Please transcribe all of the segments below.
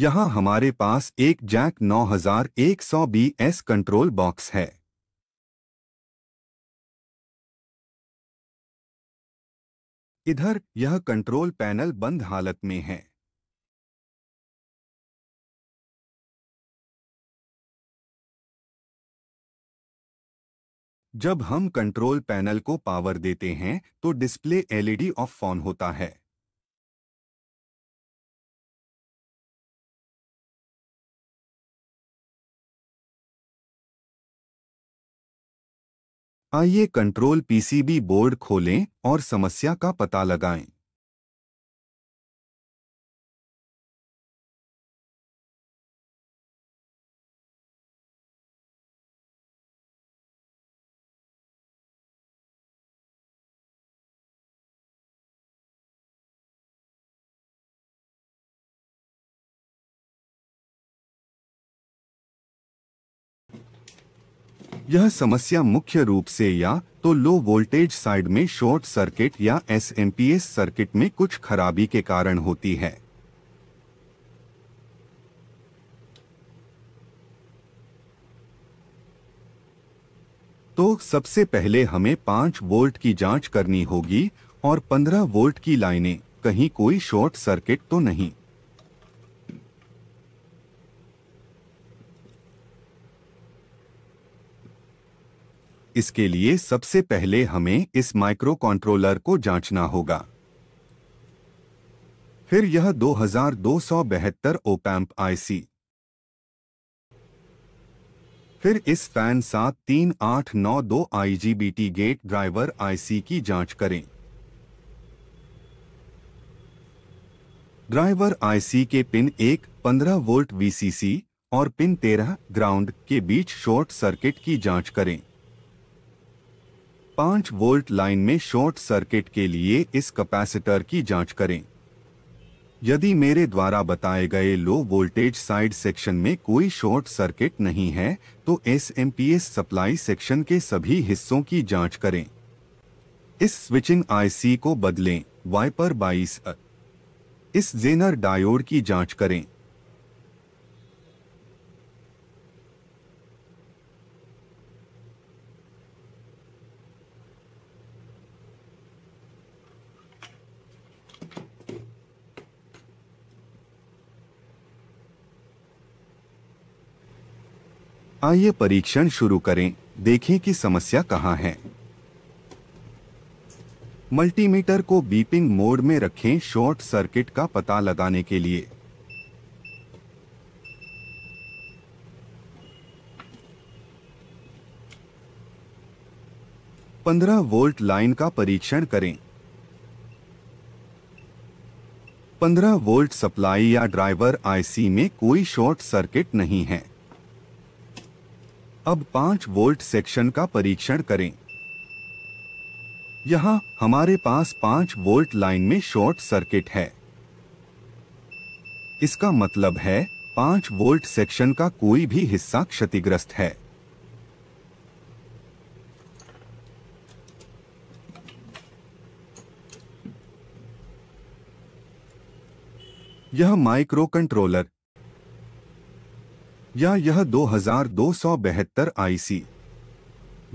यहाँ हमारे पास एक जैक 9100 एस कंट्रोल बॉक्स है इधर यह कंट्रोल पैनल बंद हालत में है जब हम कंट्रोल पैनल को पावर देते हैं तो डिस्प्ले एलईडी ऑफ ऑन होता है आइए कंट्रोल पीसीबी बोर्ड खोलें और समस्या का पता लगाएं यह समस्या मुख्य रूप से या तो लो वोल्टेज साइड में शॉर्ट सर्किट या एस सर्किट में कुछ खराबी के कारण होती है तो सबसे पहले हमें 5 वोल्ट की जांच करनी होगी और 15 वोल्ट की लाइनें कहीं कोई शॉर्ट सर्किट तो नहीं इसके लिए सबसे पहले हमें इस माइक्रो कंट्रोलर को जांचना होगा फिर यह दो हजार दो सौ बेहतर ओपैम्प आईसी फिर इस फैन सात तीन आठ नौ दो आईजीबीटी गेट ड्राइवर आईसी की जांच करें ड्राइवर आईसी के पिन एक पंद्रह वोल्ट वीसीसी और पिन तेरह ग्राउंड के बीच शॉर्ट सर्किट की जांच करें पांच वोल्ट लाइन में शॉर्ट सर्किट के लिए इस कैपेसिटर की जांच करें यदि मेरे द्वारा बताए गए लो वोल्टेज साइड सेक्शन में कोई शॉर्ट सर्किट नहीं है तो एस सप्लाई सेक्शन के सभी हिस्सों की जांच करें इस स्विचिंग आईसी को बदलें वाइपर 22 इस जेनर डायोड की जांच करें आइए परीक्षण शुरू करें देखें कि समस्या कहाँ है मल्टीमीटर को बीपिंग मोड में रखें शॉर्ट सर्किट का पता लगाने के लिए पंद्रह वोल्ट लाइन का परीक्षण करें पंद्रह वोल्ट सप्लाई या ड्राइवर आईसी में कोई शॉर्ट सर्किट नहीं है अब पांच वोल्ट सेक्शन का परीक्षण करें यहां हमारे पास पांच वोल्ट लाइन में शॉर्ट सर्किट है इसका मतलब है पांच वोल्ट सेक्शन का कोई भी हिस्सा क्षतिग्रस्त है यह माइक्रो कंट्रोलर या यह 2272 आईसी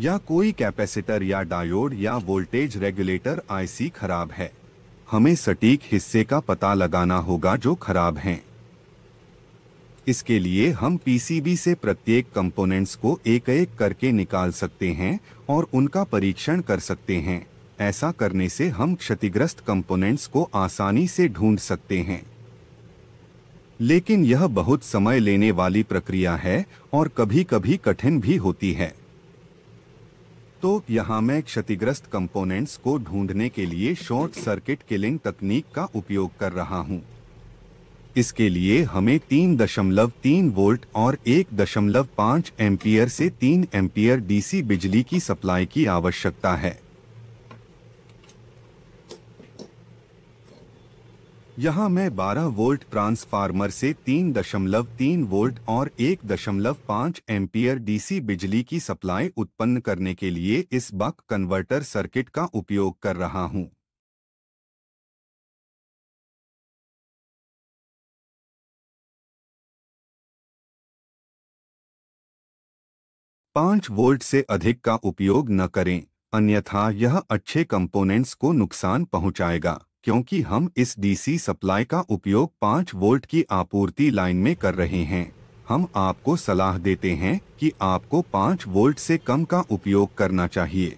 या कोई कैपेसिटर या डायोड या वोल्टेज रेगुलेटर आईसी खराब है हमें सटीक हिस्से का पता लगाना होगा जो खराब हैं इसके लिए हम पीसीबी से प्रत्येक कंपोनेंट्स को एक एक करके निकाल सकते हैं और उनका परीक्षण कर सकते हैं ऐसा करने से हम क्षतिग्रस्त कंपोनेंट्स को आसानी से ढूंढ सकते हैं लेकिन यह बहुत समय लेने वाली प्रक्रिया है और कभी कभी कठिन भी होती है तो यहाँ मैं क्षतिग्रस्त कंपोनेंट्स को ढूंढने के लिए शॉर्ट सर्किट किलिंग तकनीक का उपयोग कर रहा हूँ इसके लिए हमें तीन दशमलव तीन वोल्ट और एक दशमलव पाँच एम्पियर से तीन एम्पियर डीसी बिजली की सप्लाई की आवश्यकता है यहाँ मैं 12 वोल्ट ट्रांसफार्मर से 3.3 वोल्ट और 1.5 दशमलव डीसी बिजली की सप्लाई उत्पन्न करने के लिए इस बक कन्वर्टर सर्किट का उपयोग कर रहा हूँ पांच वोल्ट से अधिक का उपयोग न करें अन्यथा यह अच्छे कंपोनेंट्स को नुकसान पहुंचाएगा क्योंकि हम इस डीसी सप्लाई का उपयोग 5 वोल्ट की आपूर्ति लाइन में कर रहे हैं हम आपको सलाह देते हैं कि आपको 5 वोल्ट से कम का उपयोग करना चाहिए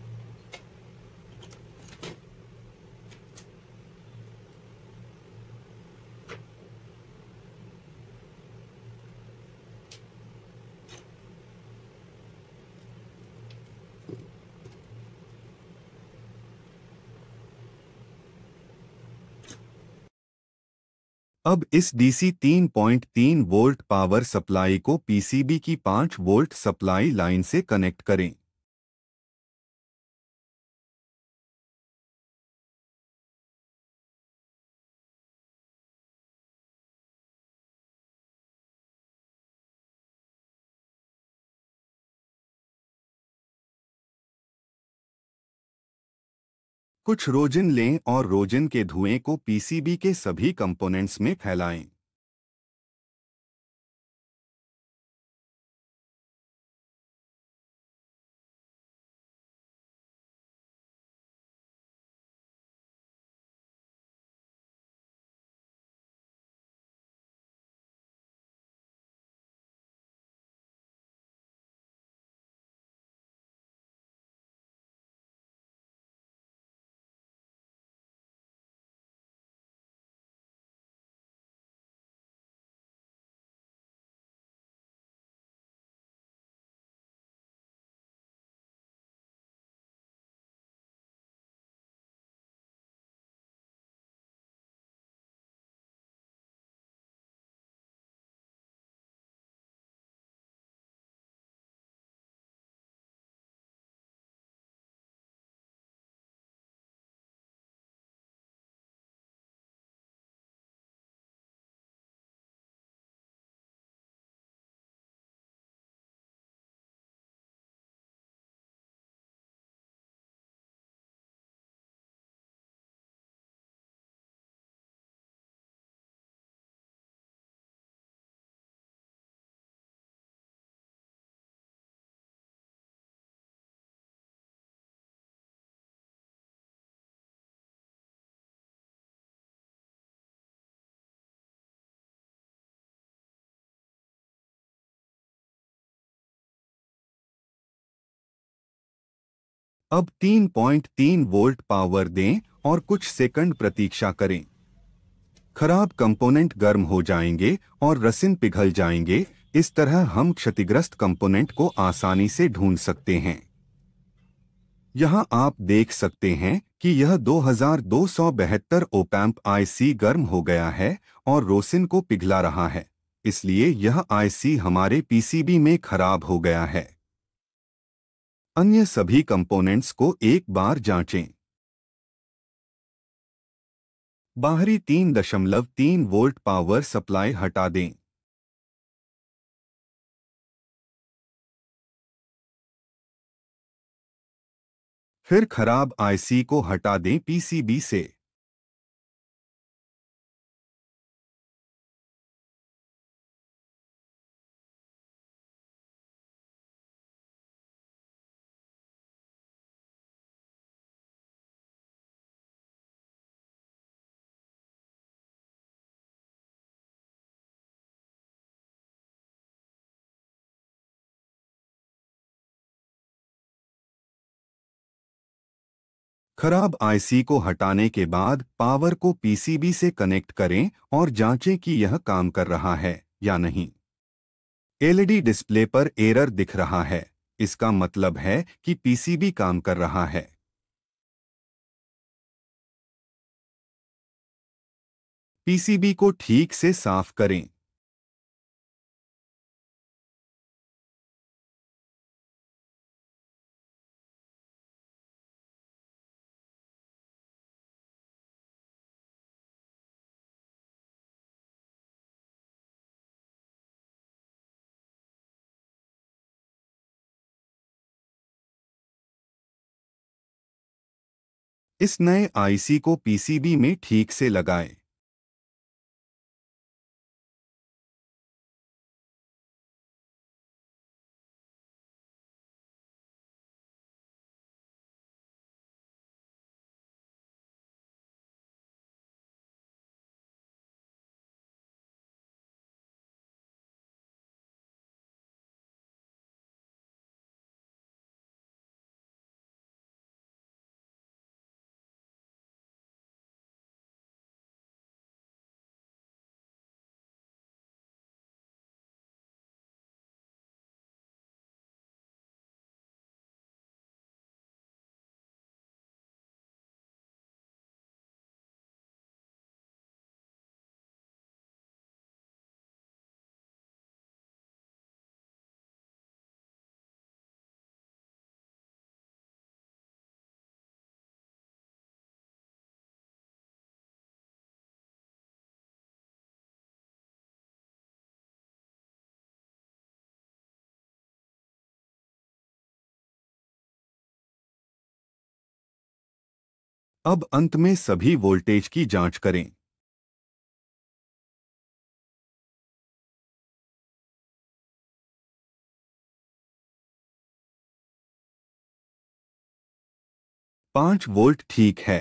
अब इस डीसी 3.3 वोल्ट पावर सप्लाई को पीसीबी की 5 वोल्ट सप्लाई लाइन से कनेक्ट करें कुछ रोजिन लें और रोजिन के धुएं को पीसीबी के सभी कंपोनेंट्स में फैलाएं अब 3.3 वोल्ट पावर दें और कुछ सेकंड प्रतीक्षा करें खराब कंपोनेंट गर्म हो जाएंगे और रसिन पिघल जाएंगे इस तरह हम क्षतिग्रस्त कंपोनेंट को आसानी से ढूंढ सकते हैं यहां आप देख सकते हैं कि यह दो दो हजार सौ बहत्तर ओपैम्प आईसी गर्म हो गया है और रोसिन को पिघला रहा है इसलिए यह आईसी हमारे पीसीबी में खराब हो गया है अन्य सभी कंपोनेंट्स को एक बार जांचें बाहरी तीन दशमलव तीन वोल्ट पावर सप्लाई हटा दें फिर खराब आईसी को हटा दें पीसीबी से खराब आईसी को हटाने के बाद पावर को पीसीबी से कनेक्ट करें और जांचें कि यह काम कर रहा है या नहीं एलईडी डिस्प्ले e पर एरर दिख रहा है इसका मतलब है कि पीसीबी काम कर रहा है पीसीबी को ठीक से साफ करें इस नए आईसी को पीसीबी में ठीक से लगाएं अब अंत में सभी वोल्टेज की जांच करें पांच वोल्ट ठीक है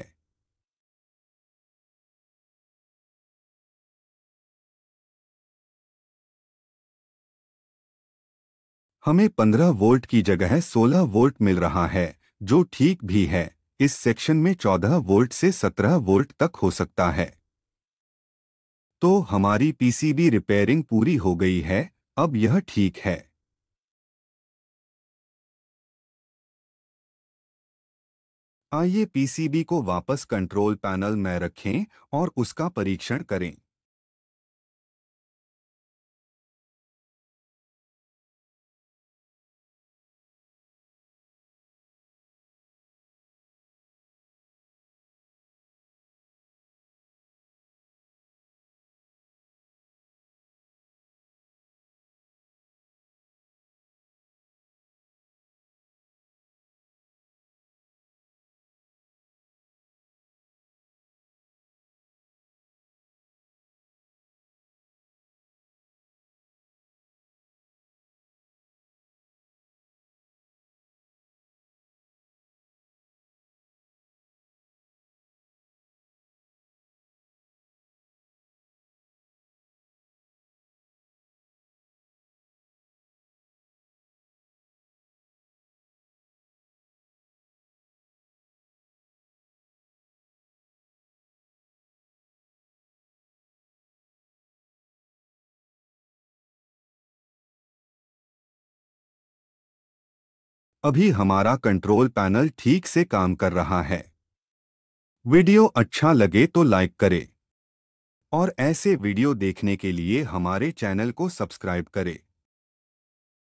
हमें पंद्रह वोल्ट की जगह सोलह वोल्ट मिल रहा है जो ठीक भी है इस सेक्शन में 14 वोल्ट से 17 वोल्ट तक हो सकता है तो हमारी पीसीबी रिपेयरिंग पूरी हो गई है अब यह ठीक है आइए पीसीबी को वापस कंट्रोल पैनल में रखें और उसका परीक्षण करें अभी हमारा कंट्रोल पैनल ठीक से काम कर रहा है वीडियो अच्छा लगे तो लाइक करें और ऐसे वीडियो देखने के लिए हमारे चैनल को सब्सक्राइब करें